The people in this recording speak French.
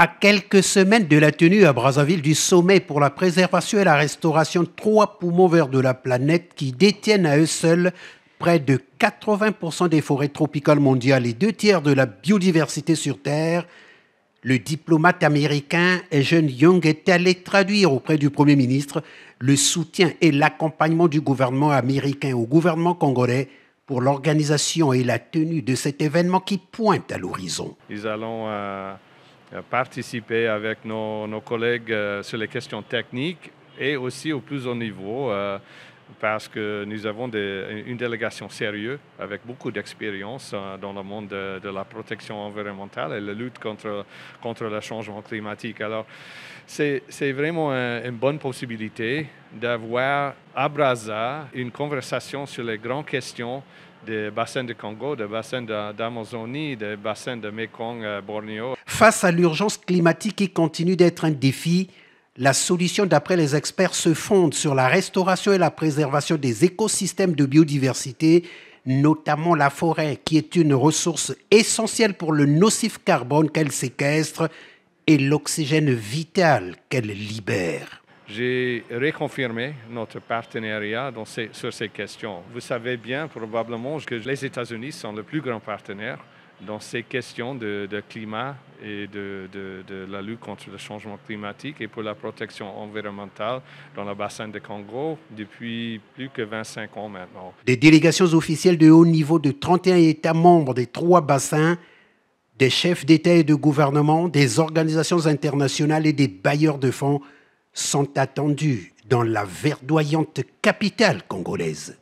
à quelques semaines de la tenue à Brazzaville du sommet pour la préservation et la restauration de trois poumons verts de la planète qui détiennent à eux seuls près de 80% des forêts tropicales mondiales et deux tiers de la biodiversité sur Terre, le diplomate américain Eugene Young est allé traduire auprès du Premier ministre le soutien et l'accompagnement du gouvernement américain au gouvernement congolais pour l'organisation et la tenue de cet événement qui pointe à l'horizon. Nous allons euh, euh, participer avec nos, collègues euh, sur les questions techniques et aussi au plus haut niveau euh, parce que nous avons une délégation sérieuse avec beaucoup d'expérience euh, dans le monde de, la protection environnementale et la lutte contre, contre le changement climatique. Alors, c'est vraiment une bonne possibilité d'avoir à Brasa une conversation sur les grandes questions des bassins de Congo, des bassins d'Amazonie, des bassins de Mekong, euh, Bornéo. Face à l'urgence climatique qui continue d'être un défi, la solution, d'après les experts, se fonde sur la restauration et la préservation des écosystèmes de biodiversité, notamment la forêt, qui est une ressource essentielle pour le nocif carbone qu'elle séquestre et l'oxygène vital qu'elle libère. J'ai reconfirmé notre partenariat sur ces questions. Vous savez bien probablement que les États-Unis sont le plus grand partenaire dans ces questions de, climat et de, la lutte contre le changement climatique et pour la protection environnementale dans le bassin de Congo depuis plus que 25 ans maintenant. Des délégations officielles de haut niveau de 31 États membres des trois bassins, des chefs d'État et de gouvernement, des organisations internationales et des bailleurs de fonds sont attendus dans la verdoyante capitale congolaise.